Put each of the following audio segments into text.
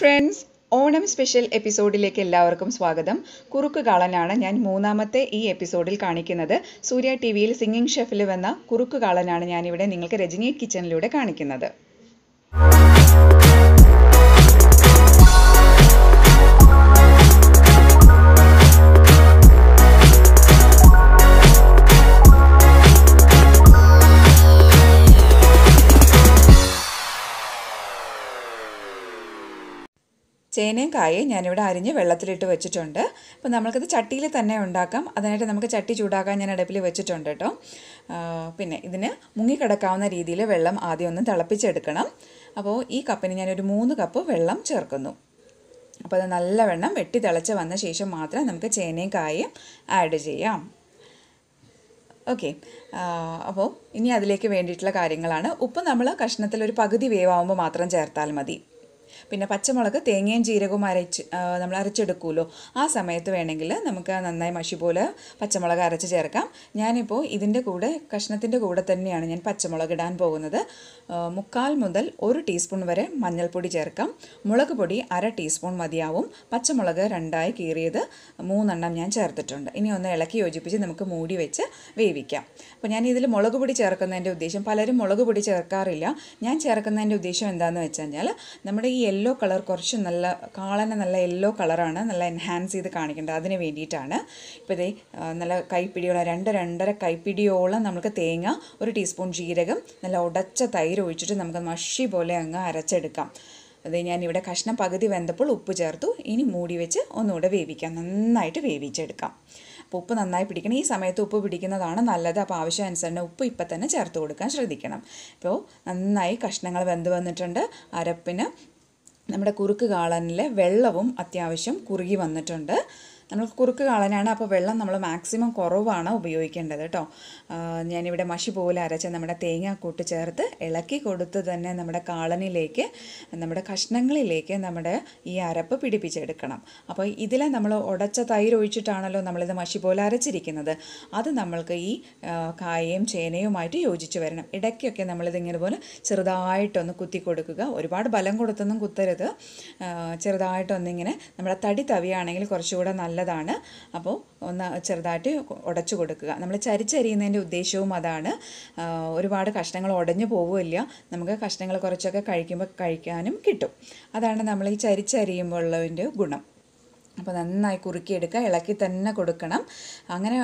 Friends Onam special എപ്പിസോഡിലേക്ക് എല്ലാവർക്കും സ്വാഗതം കുറുക്ക് കാളനാണ് ഞാൻ മൂന്നാമത്തെ ഈ എപ്പിസോഡിൽ കാണിക്കുന്നത് സൂര്യ ടി വിയിൽ സിംഗിങ് ഷെഫിൽ വന്ന കുറുക്ക് കാളനാണ് ഞാനിവിടെ നിങ്ങൾക്ക് രജനി കിച്ചണിലൂടെ കാണിക്കുന്നത് ചേനയും കായയും ഞാനിവിടെ അരിഞ്ഞ് വെള്ളത്തിലിട്ട് വെച്ചിട്ടുണ്ട് അപ്പോൾ നമുക്കിത് ചട്ടിയിൽ തന്നെ ഉണ്ടാക്കാം അതിനായിട്ട് നമുക്ക് ചട്ടി ചൂടാക്കാൻ ഞാൻ അടുപ്പിൽ വെച്ചിട്ടുണ്ട് കേട്ടോ പിന്നെ ഇതിന് മുങ്ങിക്കിടക്കാവുന്ന രീതിയിൽ വെള്ളം ആദ്യം ഒന്ന് തിളപ്പിച്ചെടുക്കണം അപ്പോൾ ഈ കപ്പിന് ഞാനൊരു മൂന്ന് കപ്പ് വെള്ളം ചേർക്കുന്നു അപ്പോൾ അത് നല്ലവണ്ണം വെട്ടി തിളച്ച് വന്ന ശേഷം മാത്രം നമുക്ക് ചേനയും കായയും ആഡ് ചെയ്യാം ഓക്കെ അപ്പോൾ ഇനി അതിലേക്ക് വേണ്ടിയിട്ടുള്ള കാര്യങ്ങളാണ് ഉപ്പ് നമ്മൾ കഷ്ണത്തിൽ ഒരു പകുതി വേവാകുമ്പോൾ മാത്രം ചേർത്താൽ മതി പിന്നെ പച്ചമുളക് തേങ്ങയും ജീരകവും അരച്ച് നമ്മൾ അരച്ചെടുക്കുമല്ലോ ആ സമയത്ത് വേണമെങ്കിൽ നമുക്ക് നന്നായി മഷി പോലെ പച്ചമുളക് അരച്ച് ചേർക്കാം ഞാനിപ്പോൾ ഇതിൻ്റെ കൂടെ കഷ്ണത്തിൻ്റെ കൂടെ തന്നെയാണ് ഞാൻ പച്ചമുളക് ഇടാൻ പോകുന്നത് മുക്കാൽ മുതൽ ഒരു ടീസ്പൂൺ വരെ മഞ്ഞൾപ്പൊടി ചേർക്കാം മുളക് പൊടി അര ടീസ്പൂൺ മതിയാവും പച്ചമുളക് രണ്ടായി കീറിയത് മൂന്നെണ്ണം ഞാൻ ചേർത്തിട്ടുണ്ട് ഇനി ഒന്ന് ഇളക്കി യോജിപ്പിച്ച് നമുക്ക് മൂടി വെച്ച് വേവിക്കാം അപ്പോൾ ഞാൻ ഇതിൽ മുളക് പൊടി ചേർക്കുന്നതിൻ്റെ ഉദ്ദേശം പലരും മുളക് പൊടി ചേർക്കാറില്ല ഞാൻ ചേർക്കുന്നതിൻ്റെ ഉദ്ദേശം എന്താണെന്ന് വെച്ചാൽ നമ്മുടെ ഈ യെല്ലോ കളർ കുറച്ച് നല്ല കാളനെ നല്ല യെല്ലോ കളറാണ് നല്ല എൻഹാൻസ് ചെയ്ത് കാണിക്കേണ്ടത് അതിന് വേണ്ടിയിട്ടാണ് ഇപ്പോൾ ഇതേ നല്ല കൈപ്പിടിയോളം രണ്ട് രണ്ടര കൈപ്പിടിയോളം നമുക്ക് തേങ്ങ ഒരു ടീസ്പൂൺ ജീരകം നല്ല ഉടച്ച തൈര് ഒഴിച്ചിട്ട് നമുക്ക് മഷി പോലെ അങ്ങ് അരച്ചെടുക്കാം അത് ഞാനിവിടെ കഷ്ണം പകുതി വെന്തപ്പോൾ ഉപ്പ് ചേർത്തു ഇനി മൂടി വെച്ച് ഒന്നുകൂടെ വേവിക്കാം നന്നായിട്ട് വേവിച്ചെടുക്കാം അപ്പോൾ ഉപ്പ് നന്നായി പിടിക്കണം ഈ സമയത്ത് ഉപ്പ് പിടിക്കുന്നതാണ് നല്ലത് അപ്പോൾ ആവശ്യാനുസരണം ഉപ്പ് ഇപ്പം തന്നെ ചേർത്ത് കൊടുക്കാൻ ശ്രദ്ധിക്കണം അപ്പോൾ നന്നായി കഷ്ണങ്ങൾ വെന്ത് വന്നിട്ടുണ്ട് അരപ്പിന് നമ്മുടെ കുറുക്ക് കാളനിലെ വെള്ളവും അത്യാവശ്യം കുറുകി വന്നിട്ടുണ്ട് നമ്മൾ കുറുക്ക് കളനാണ് അപ്പോൾ വെള്ളം നമ്മൾ മാക്സിമം കുറവാണ് ഉപയോഗിക്കേണ്ടത് കേട്ടോ ഞാനിവിടെ മഷി പോലെ അരച്ച നമ്മുടെ തേങ്ങാക്കൂട്ട് ചേർത്ത് ഇളക്കി കൊടുത്ത് തന്നെ നമ്മുടെ കാളനിലേക്ക് നമ്മുടെ കഷ്ണങ്ങളിലേക്ക് നമ്മുടെ ഈ അരപ്പ് പിടിപ്പിച്ചെടുക്കണം അപ്പോൾ ഇതിൽ നമ്മൾ ഉടച്ച തൈര് ഒഴിച്ചിട്ടാണല്ലോ നമ്മളിത് മഷി പോലെ അരച്ചിരിക്കുന്നത് അത് നമ്മൾക്ക് ഈ കായയും ചേനയുമായിട്ട് യോജിച്ച് വരണം ഇടയ്ക്കൊക്കെ ഇങ്ങനെ പോലെ ചെറുതായിട്ടൊന്ന് കുത്തി കൊടുക്കുക ഒരുപാട് ബലം കൊടുത്തൊന്നും കുത്തരുത് ചെറുതായിട്ടൊന്നിങ്ങനെ നമ്മുടെ തടി തവിയാണെങ്കിൽ കുറച്ചുകൂടെ നല്ല നല്ലതാണ് അപ്പോൾ ഒന്ന് ചെറുതായിട്ട് ഉടച്ചു കൊടുക്കുക നമ്മൾ ചരിച്ചരിയുന്നതിൻ്റെ ഉദ്ദേശവും അതാണ് ഒരുപാട് കഷ്ണങ്ങൾ ഉടഞ്ഞു പോവുമില്ല നമുക്ക് കഷ്ണങ്ങൾ കുറച്ചൊക്കെ കഴിക്കുമ്പോൾ കഴിക്കാനും കിട്ടും അതാണ് നമ്മൾ ഈ ചരിച്ചരിയുമ്പോൾ ഉള്ളതിൻ്റെ ഗുണം അപ്പോൾ നന്നായി കുറുക്കിയെടുക്കുക ഇളക്കി തന്നെ കൊടുക്കണം അങ്ങനെ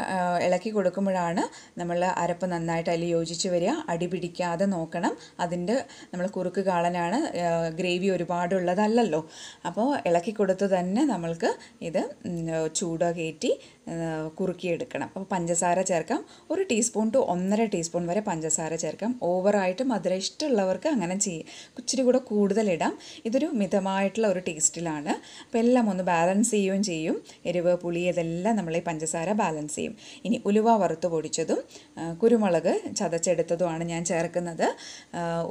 ഇളക്കി കൊടുക്കുമ്പോഴാണ് നമ്മൾ അരപ്പ് നന്നായിട്ട് അതിൽ യോജിച്ച് വരിക അടി പിടിക്കാതെ നോക്കണം അതിൻ്റെ നമ്മൾ കുറുക്ക് കാളനാണ് ഗ്രേവി ഒരുപാടുള്ളതല്ലോ അപ്പോൾ ഇളക്കി കൊടുത്ത് തന്നെ നമ്മൾക്ക് ഇത് ചൂട് കയറ്റി കുറുക്കിയെടുക്കണം അപ്പോൾ പഞ്ചസാര ചേർക്കാം ഒരു ടീസ്പൂൺ ടു ഒന്നര ടീസ്പൂൺ വരെ പഞ്ചസാര ചേർക്കാം ഓവറായിട്ട് മധുര ഇഷ്ടമുള്ളവർക്ക് അങ്ങനെ ചെയ്യും ഇച്ചിരി കൂടെ കൂടുതലിടാം ഇതൊരു മിതമായിട്ടുള്ള ഒരു ടേസ്റ്റിലാണ് അപ്പോൾ എല്ലാം ഒന്ന് ബാലൻസ് ചെയ്യും ചെയ്യുകയും ചെയ്യും എരിവ് പുളി ഇതെല്ലാം നമ്മൾ ഈ പഞ്ചസാര ബാലൻസ് ചെയ്യും ഇനി ഉലുവ വറുത്ത് പൊടിച്ചതും കുരുമുളക് ചതച്ചെടുത്തതുമാണ് ഞാൻ ചേർക്കുന്നത്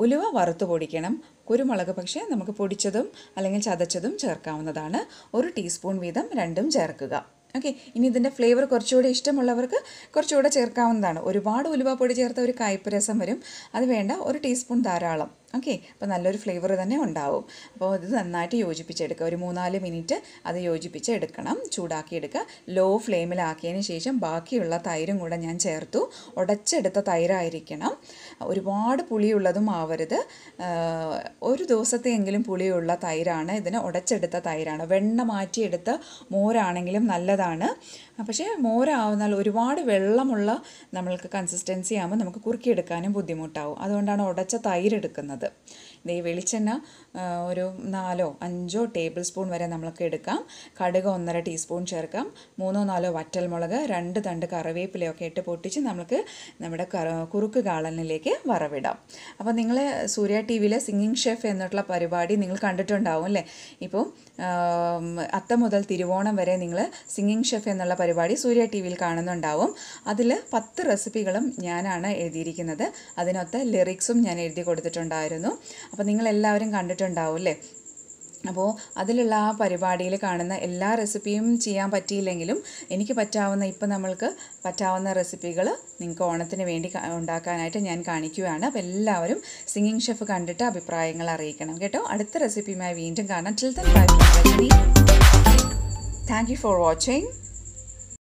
ഉലുവ വറുത്ത് പൊടിക്കണം കുരുമുളക് പക്ഷേ നമുക്ക് പൊടിച്ചതും അല്ലെങ്കിൽ ചതച്ചതും ചേർക്കാവുന്നതാണ് ഒരു ടീസ്പൂൺ വീതം രണ്ടും ചേർക്കുക ഓക്കെ ഇനി ഇതിൻ്റെ ഫ്ലേവർ കുറച്ചുകൂടി ഇഷ്ടമുള്ളവർക്ക് കുറച്ചുകൂടെ ചേർക്കാവുന്നതാണ് ഒരുപാട് ഉലുവ പൊടി ചേർത്ത ഒരു കായ്പ് രസം വരും അത് വേണ്ട ഒരു ടീസ്പൂൺ ധാരാളം ഓക്കെ അപ്പോൾ നല്ലൊരു ഫ്ലേവർ തന്നെ ഉണ്ടാവും അപ്പോൾ ഇത് നന്നായിട്ട് യോജിപ്പിച്ചെടുക്കുക ഒരു മൂന്നാല് മിനിറ്റ് അത് യോജിപ്പിച്ച് എടുക്കണം ചൂടാക്കിയെടുക്കുക ലോ ഫ്ലെയിമിലാക്കിയതിന് ശേഷം ബാക്കിയുള്ള തൈരും കൂടെ ഞാൻ ചേർത്തു ഉടച്ചെടുത്ത തൈരായിരിക്കണം ഒരുപാട് പുളിയുള്ളതും ആവരുത് ഒരു ദിവസത്തെയെങ്കിലും പുളിയുള്ള തൈരാണ് ഇതിന് ഉടച്ചെടുത്ത തൈരാണ് വെണ്ണ മാറ്റിയെടുത്ത മോരാണെങ്കിലും നല്ലതാണ് പക്ഷേ മോരാവുന്നാൽ ഒരുപാട് വെള്ളമുള്ള നമ്മൾക്ക് കൺസിസ്റ്റൻസി ആകുമ്പോൾ നമുക്ക് കുറുക്കിയെടുക്കാനും ബുദ്ധിമുട്ടാവും അതുകൊണ്ടാണ് ഉടച്ച തൈരെടുക്കുന്നത് nada. ഈ വെളിച്ചെണ്ണ ഒരു നാലോ അഞ്ചോ ടേബിൾ സ്പൂൺ വരെ നമുക്ക് എടുക്കാം കടുക് ഒന്നര ടീസ്പൂൺ ചേർക്കാം മൂന്നോ നാലോ വറ്റൽമുളക് രണ്ട് തണ്ട് കറിവേപ്പിലയൊക്കെ ഇട്ട് പൊട്ടിച്ച് നമുക്ക് നമ്മുടെ കുറുക്ക് കാളനിലേക്ക് വറവിടാം അപ്പോൾ നിങ്ങൾ സൂര്യ ടി വിയിലെ സിംഗിങ് ഷെഫ് എന്നുള്ള പരിപാടി നിങ്ങൾ കണ്ടിട്ടുണ്ടാവും അല്ലേ ഇപ്പോൾ അത്തം മുതൽ തിരുവോണം വരെ നിങ്ങൾ സിംഗിങ് ഷെഫ് എന്നുള്ള പരിപാടി സൂര്യ ടി വിയിൽ കാണുന്നുണ്ടാവും അതിൽ പത്ത് റെസിപ്പികളും ഞാനാണ് എഴുതിയിരിക്കുന്നത് അതിനൊത്ത ലിറിക്സും ഞാൻ എഴുതി കൊടുത്തിട്ടുണ്ടായിരുന്നു അപ്പോൾ നിങ്ങളെല്ലാവരും കണ്ടിട്ടുണ്ടാവും അല്ലേ അപ്പോൾ അതിലുള്ള ആ പരിപാടിയിൽ കാണുന്ന എല്ലാ റെസിപ്പിയും ചെയ്യാൻ പറ്റിയില്ലെങ്കിലും എനിക്ക് പറ്റാവുന്ന ഇപ്പം നമ്മൾക്ക് പറ്റാവുന്ന റെസിപ്പികൾ നിങ്ങൾക്ക് ഓണത്തിന് വേണ്ടി ഉണ്ടാക്കാനായിട്ട് ഞാൻ കാണിക്കുകയാണ് അപ്പോൾ എല്ലാവരും സിംഗിങ് ഷെഫ് കണ്ടിട്ട് അഭിപ്രായങ്ങൾ അറിയിക്കണം കേട്ടോ അടുത്ത റെസിപ്പിയുമായി വീണ്ടും കാണാം till then thank you for watching